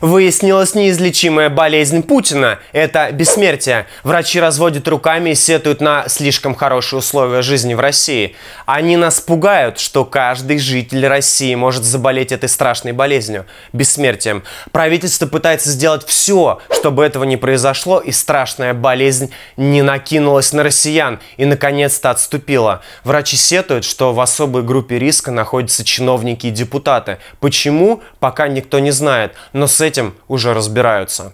Выяснилась неизлечимая болезнь Путина – это бессмертие. Врачи разводят руками и сетуют на слишком хорошие условия жизни в России. Они нас пугают, что каждый житель России может заболеть этой страшной болезнью – бессмертием. Правительство пытается сделать все, чтобы этого не произошло, и страшная болезнь не накинулась на россиян и, наконец-то, отступила. Врачи сетуют, что в особой группе риска находятся чиновники и депутаты. Почему? Пока никто не знает. Но с этим этим уже разбираются.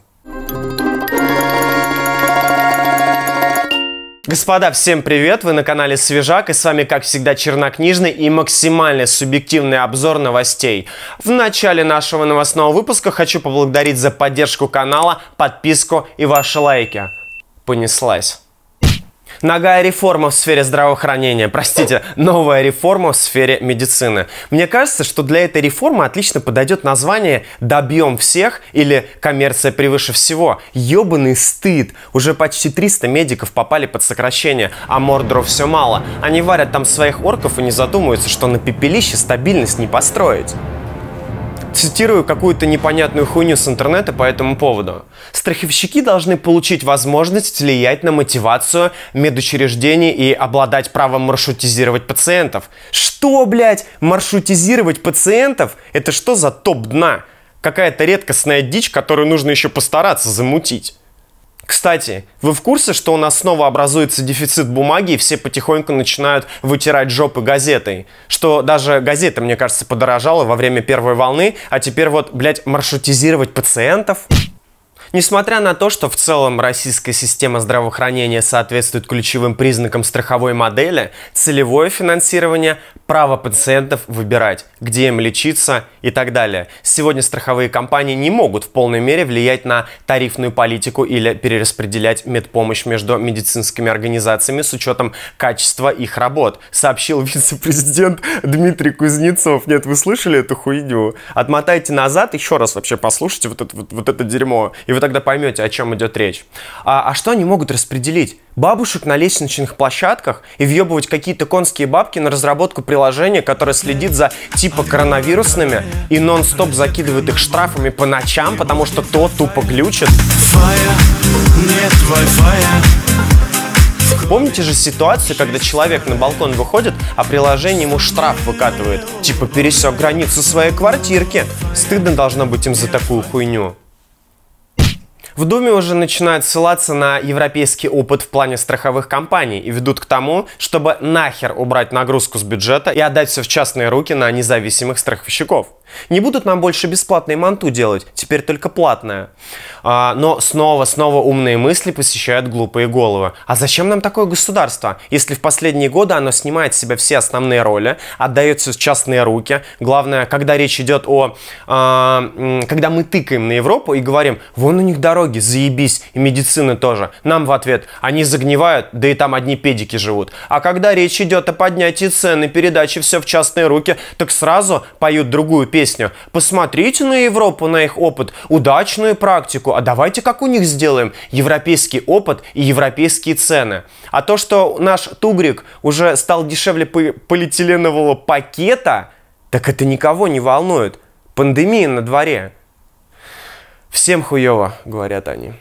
Господа, всем привет! Вы на канале Свежак и с вами, как всегда, чернокнижный и максимально субъективный обзор новостей. В начале нашего новостного выпуска хочу поблагодарить за поддержку канала, подписку и ваши лайки. Понеслась. Ногая реформа в сфере здравоохранения, простите, новая реформа в сфере медицины. Мне кажется, что для этой реформы отлично подойдет название «Добьем всех» или «Коммерция превыше всего». Ёбаный стыд. Уже почти 300 медиков попали под сокращение, а мордоров все мало. Они варят там своих орков и не задумываются, что на пепелище стабильность не построить цитирую какую-то непонятную хуйню с интернета по этому поводу. Страховщики должны получить возможность влиять на мотивацию медучреждений и обладать правом маршрутизировать пациентов. Что, блядь, маршрутизировать пациентов? Это что за топ-дна? Какая-то редкостная дичь, которую нужно еще постараться замутить. Кстати, вы в курсе, что у нас снова образуется дефицит бумаги, и все потихоньку начинают вытирать жопы газетой? Что даже газета, мне кажется, подорожала во время первой волны, а теперь вот, блядь, маршрутизировать пациентов? Несмотря на то, что в целом российская система здравоохранения соответствует ключевым признакам страховой модели, целевое финансирование, право пациентов выбирать, где им лечиться и так далее. Сегодня страховые компании не могут в полной мере влиять на тарифную политику или перераспределять медпомощь между медицинскими организациями с учетом качества их работ, сообщил вице-президент Дмитрий Кузнецов. Нет, вы слышали эту хуйню? Отмотайте назад, еще раз вообще послушайте вот это, вот, вот это дерьмо. И вы тогда поймете, о чем идет речь. А, а что они могут распределить? бабушек на лестничных площадках и въебывать какие-то конские бабки на разработку приложения, которое следит за типа коронавирусными и нон-стоп закидывает их штрафами по ночам, потому что то тупо глючит. Помните же ситуацию, когда человек на балкон выходит, а приложение ему штраф выкатывает? Типа пересек границу своей квартирки. Стыдно должно быть им за такую хуйню. В Думе уже начинают ссылаться на европейский опыт в плане страховых компаний и ведут к тому, чтобы нахер убрать нагрузку с бюджета и отдать все в частные руки на независимых страховщиков. Не будут нам больше бесплатные манту делать, теперь только платная. А, но снова-снова умные мысли посещают глупые головы. А зачем нам такое государство, если в последние годы оно снимает с себя все основные роли, отдается в частные руки? Главное, когда речь идет о... А, когда мы тыкаем на Европу и говорим, вон у них дороги, заебись, и медицины тоже. Нам в ответ, они загнивают, да и там одни педики живут. А когда речь идет о поднятии цены, передаче все в частные руки, так сразу поют другую песню песня. Посмотрите на Европу, на их опыт, удачную практику, а давайте как у них сделаем европейский опыт и европейские цены. А то, что наш тугрик уже стал дешевле полиэтиленового пакета, так это никого не волнует. Пандемия на дворе. Всем хуево, говорят они.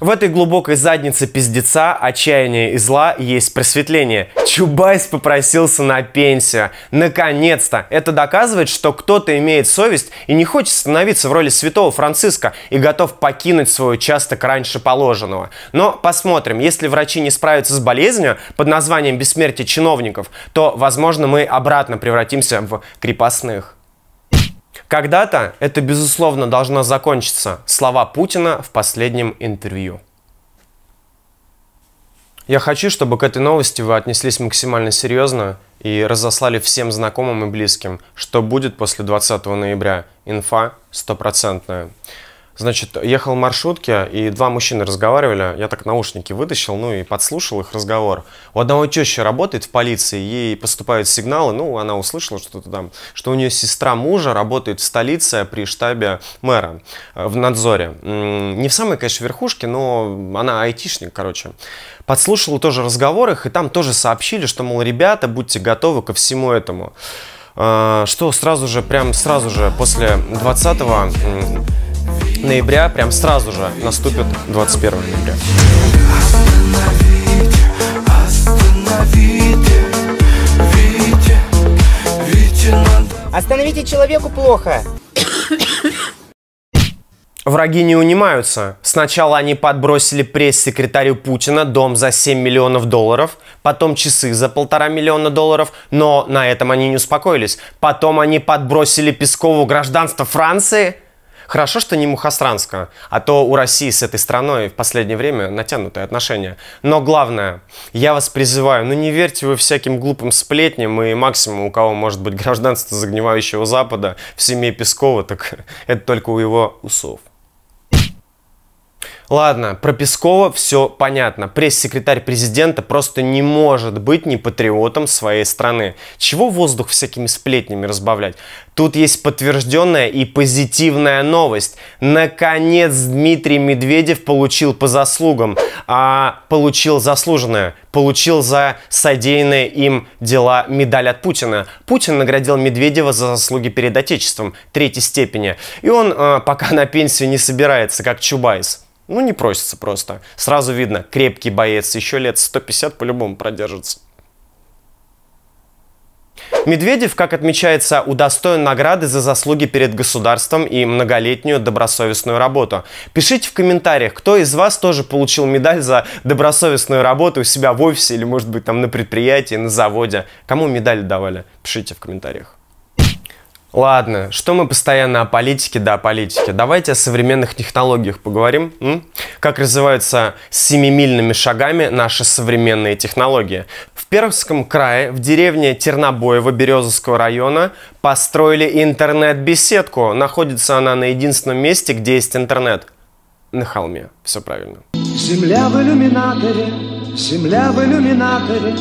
В этой глубокой заднице пиздеца, отчаяния и зла есть просветление. Чубайс попросился на пенсию. Наконец-то! Это доказывает, что кто-то имеет совесть и не хочет становиться в роли святого Франциска и готов покинуть свой участок раньше положенного. Но посмотрим, если врачи не справятся с болезнью под названием бессмертие чиновников, то, возможно, мы обратно превратимся в крепостных. Когда-то это, безусловно, должно закончиться. Слова Путина в последнем интервью. Я хочу, чтобы к этой новости вы отнеслись максимально серьезно и разослали всем знакомым и близким, что будет после 20 ноября. Инфа стопроцентная. Значит, ехал маршрутки и два мужчины разговаривали. Я так наушники вытащил, ну и подслушал их разговор. У одного тещи работает в полиции, ей поступают сигналы. Ну, она услышала что-то там, что у нее сестра мужа работает в столице при штабе мэра э, в надзоре. Не в самой, конечно, верхушке, но она айтишник, короче. Подслушала тоже разговор их, и там тоже сообщили, что, мол, ребята, будьте готовы ко всему этому. Э, что сразу же, прям сразу же после 20-го ноября, прям сразу же наступит 21 ноября. Остановите человеку плохо. Враги не унимаются. Сначала они подбросили пресс-секретарю Путина дом за 7 миллионов долларов, потом часы за полтора миллиона долларов, но на этом они не успокоились. Потом они подбросили Пескову гражданство Франции – Хорошо, что не Мухасранска, а то у России с этой страной в последнее время натянутые отношения. Но главное, я вас призываю, ну не верьте вы всяким глупым сплетням, и максимум у кого может быть гражданство загнивающего Запада в семье Пескова, так это только у его усов. Ладно, про Пескова все понятно. Пресс-секретарь президента просто не может быть не патриотом своей страны. Чего воздух всякими сплетнями разбавлять? Тут есть подтвержденная и позитивная новость. Наконец Дмитрий Медведев получил по заслугам, а получил заслуженное, получил за содеянные им дела медаль от Путина. Путин наградил Медведева за заслуги перед Отечеством третьей степени. И он э, пока на пенсию не собирается, как Чубайс. Ну, не просится просто. Сразу видно, крепкий боец, еще лет 150 по-любому продержится. Медведев, как отмечается, удостоен награды за заслуги перед государством и многолетнюю добросовестную работу. Пишите в комментариях, кто из вас тоже получил медаль за добросовестную работу у себя в офисе или, может быть, там на предприятии, на заводе. Кому медаль давали? Пишите в комментариях. Ладно, что мы постоянно о политике, да, о политике. Давайте о современных технологиях поговорим. М? Как развиваются семимильными шагами наши современные технологии. В Пермском крае, в деревне Тернобоева Березовского района, построили интернет-беседку. Находится она на единственном месте, где есть интернет. На холме. Все правильно. Земля в иллюминаторе, земля в иллюминаторе,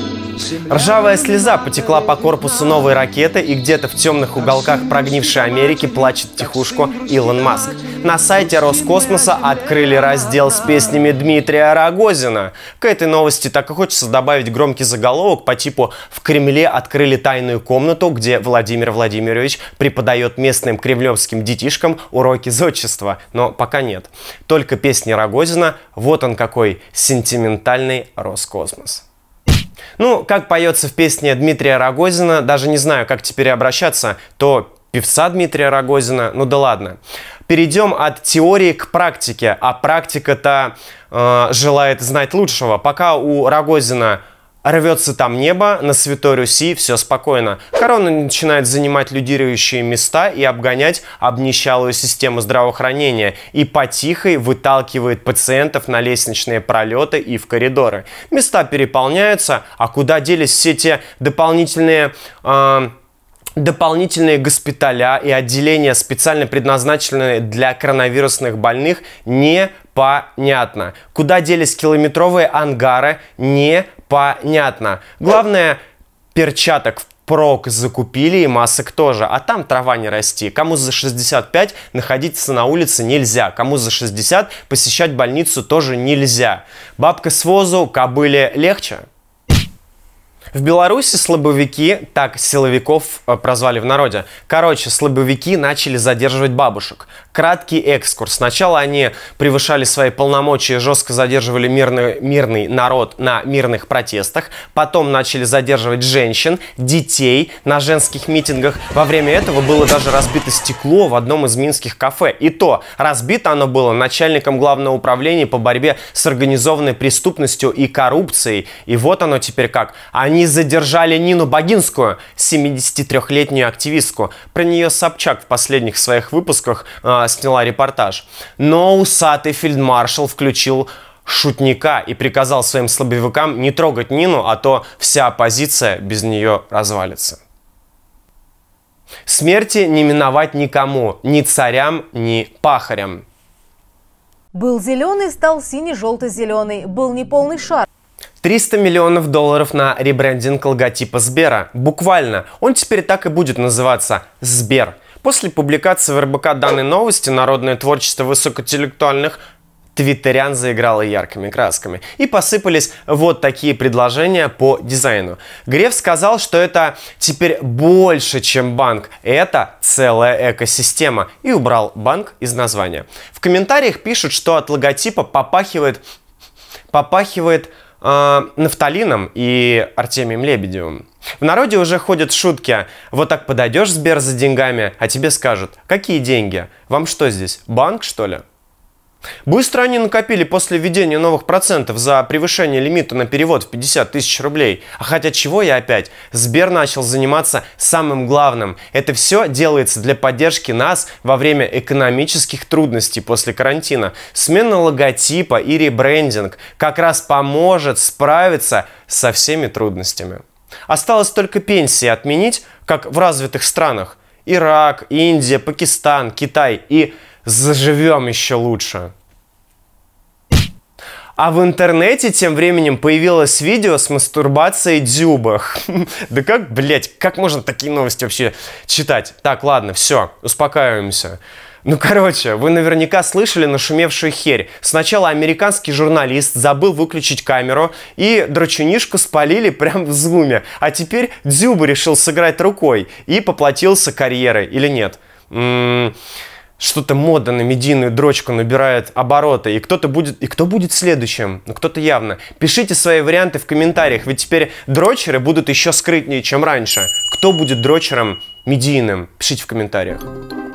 Ржавая слеза потекла по корпусу новой ракеты, и где-то в темных уголках прогнившей Америки плачет тихушку Илон Маск. На сайте Роскосмоса открыли раздел с песнями Дмитрия Рогозина. К этой новости так и хочется добавить громкий заголовок по типу «В Кремле открыли тайную комнату, где Владимир Владимирович преподает местным кремлевским детишкам уроки зодчества». Но пока нет. Только песни Рогозина «Вот он какой сентиментальный Роскосмос». Ну, как поется в песне Дмитрия Рогозина, даже не знаю, как теперь обращаться, то певца Дмитрия Рогозина, ну да ладно. Перейдем от теории к практике, а практика-то э, желает знать лучшего. Пока у Рогозина Рвется там небо, на Святой Руси все спокойно. Корона начинает занимать лидирующие места и обгонять обнищалую систему здравоохранения и потихой выталкивает пациентов на лестничные пролеты и в коридоры. Места переполняются, а куда делись все те дополнительные... Э, Дополнительные госпиталя и отделения, специально предназначенные для коронавирусных больных, не Понятно. Куда делись километровые ангары? Непонятно. Главное, перчаток в прок закупили и масок тоже, а там трава не расти. Кому за 65 находиться на улице нельзя, кому за 60 посещать больницу тоже нельзя. Бабка с возу кобыле легче? В Беларуси слабовики, так силовиков э, прозвали в народе. Короче, слабовики начали задерживать бабушек. Краткий экскурс. Сначала они превышали свои полномочия, жестко задерживали мирный, мирный народ на мирных протестах. Потом начали задерживать женщин, детей на женских митингах. Во время этого было даже разбито стекло в одном из минских кафе. И то, разбито оно было начальником главного управления по борьбе с организованной преступностью и коррупцией. И вот оно теперь как. Они они задержали Нину Богинскую, 73-летнюю активистку. Про нее Собчак в последних своих выпусках э, сняла репортаж. Но усатый фельдмаршал включил шутника и приказал своим слабовикам не трогать Нину, а то вся оппозиция без нее развалится. Смерти не миновать никому, ни царям, ни пахарям. Был зеленый, стал синий желтый зеленый Был неполный шар. 300 миллионов долларов на ребрендинг логотипа Сбера. Буквально, он теперь так и будет называться «Сбер». После публикации в РБК данной новости народное творчество высокоинтеллектуальных твиттерян заиграло яркими красками. И посыпались вот такие предложения по дизайну. Греф сказал, что это теперь больше, чем банк. Это целая экосистема. И убрал банк из названия. В комментариях пишут, что от логотипа попахивает... попахивает э, Нафталином и Артемием Лебедевым. В народе уже ходят шутки. Вот так подойдешь Сбер за деньгами, а тебе скажут, какие деньги? Вам что здесь, банк что ли? Быстро они накопили после введения новых процентов за превышение лимита на перевод в 50 тысяч рублей. А хотя чего я опять? Сбер начал заниматься самым главным. Это все делается для поддержки нас во время экономических трудностей после карантина. Смена логотипа и ребрендинг как раз поможет справиться со всеми трудностями. Осталось только пенсии отменить, как в развитых странах. Ирак, Индия, Пакистан, Китай и заживем еще лучше. А в интернете тем временем появилось видео с мастурбацией Дзюба. Да как, блядь, как можно такие новости вообще читать? Так, ладно, все, успокаиваемся. Ну, короче, вы наверняка слышали нашумевшую херь. Сначала американский журналист забыл выключить камеру, и драчунишку спалили прямо в зуме. А теперь Дзюба решил сыграть рукой и поплатился карьерой, или нет? М -м что-то мода на медийную дрочку набирает обороты, и кто-то будет, и кто будет следующим? Ну, кто-то явно. Пишите свои варианты в комментариях, ведь теперь дрочеры будут еще скрытнее, чем раньше. Кто будет дрочером медийным? Пишите в комментариях.